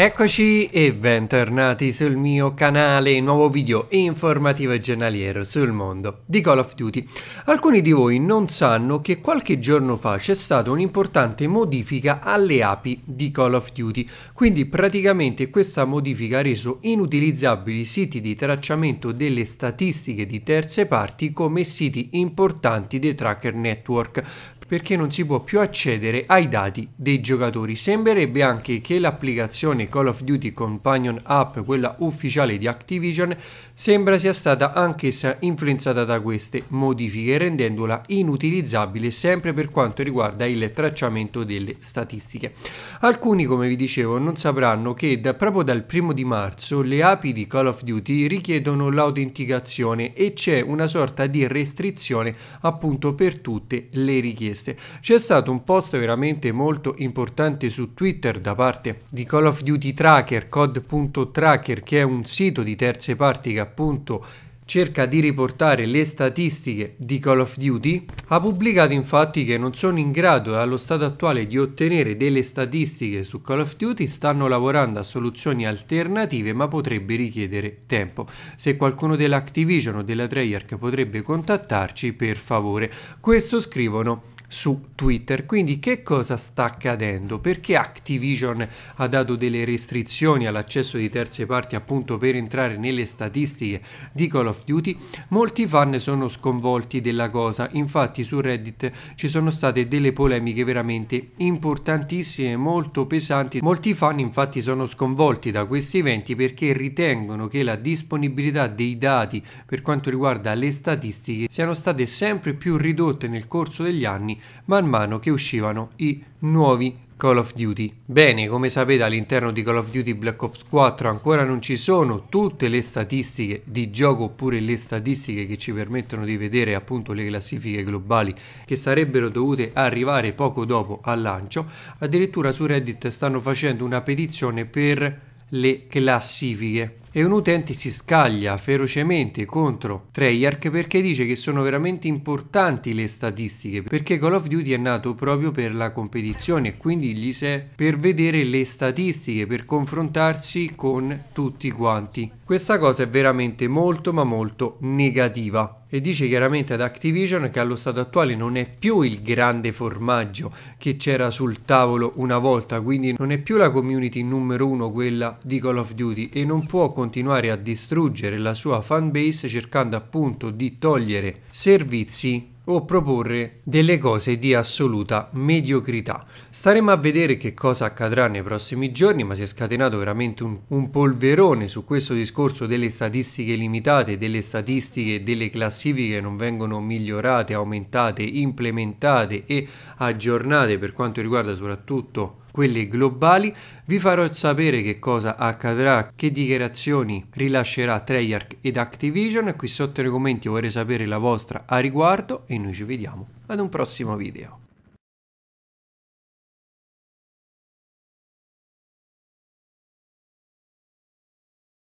Eccoci e bentornati sul mio canale, nuovo video informativo e giornaliero sul mondo di Call of Duty. Alcuni di voi non sanno che qualche giorno fa c'è stata un'importante modifica alle api di Call of Duty, quindi praticamente questa modifica ha reso inutilizzabili siti di tracciamento delle statistiche di terze parti come siti importanti dei tracker network perché non si può più accedere ai dati dei giocatori. Sembrerebbe anche che l'applicazione Call of Duty Companion App, quella ufficiale di Activision, sembra sia stata anch'essa influenzata da queste modifiche, rendendola inutilizzabile sempre per quanto riguarda il tracciamento delle statistiche. Alcuni, come vi dicevo, non sapranno che da, proprio dal primo di marzo le api di Call of Duty richiedono l'autenticazione e c'è una sorta di restrizione appunto per tutte le richieste queste. C'è stato un post veramente molto importante su Twitter da parte di Call of Duty Tracker, cod.tracker, che è un sito di terze parti che appunto cerca di riportare le statistiche di Call of Duty, ha pubblicato infatti che non sono in grado allo stato attuale di ottenere delle statistiche su Call of Duty, stanno lavorando a soluzioni alternative ma potrebbe richiedere tempo. Se qualcuno dell'Activision o della Treyarch potrebbe contattarci per favore. Questo scrivono su Twitter. Quindi che cosa sta accadendo? Perché Activision ha dato delle restrizioni all'accesso di terze parti appunto per entrare nelle statistiche di Call of Duty? Molti fan sono sconvolti della cosa, infatti su Reddit ci sono state delle polemiche veramente importantissime, molto pesanti. Molti fan infatti sono sconvolti da questi eventi perché ritengono che la disponibilità dei dati per quanto riguarda le statistiche siano state sempre più ridotte nel corso degli anni man mano che uscivano i nuovi Call of Duty. Bene, come sapete all'interno di Call of Duty Black Ops 4 ancora non ci sono tutte le statistiche di gioco oppure le statistiche che ci permettono di vedere appunto le classifiche globali che sarebbero dovute arrivare poco dopo al lancio. Addirittura su Reddit stanno facendo una petizione per le classifiche e un utente si scaglia ferocemente contro Treyarch perché dice che sono veramente importanti le statistiche perché Call of Duty è nato proprio per la competizione e quindi gli serve per vedere le statistiche per confrontarsi con tutti quanti questa cosa è veramente molto ma molto negativa e dice chiaramente ad Activision che allo stato attuale non è più il grande formaggio che c'era sul tavolo una volta, quindi non è più la community numero uno quella di Call of Duty e non può continuare a distruggere la sua fanbase cercando appunto di togliere servizi o proporre delle cose di assoluta mediocrità. Staremo a vedere che cosa accadrà nei prossimi giorni, ma si è scatenato veramente un, un polverone su questo discorso delle statistiche limitate, delle statistiche, delle classifiche che non vengono migliorate, aumentate, implementate e aggiornate per quanto riguarda soprattutto quelle globali, vi farò sapere che cosa accadrà, che dichiarazioni rilascerà Treyarch ed Activision, qui sotto nei commenti vorrei sapere la vostra a riguardo e noi ci vediamo ad un prossimo video.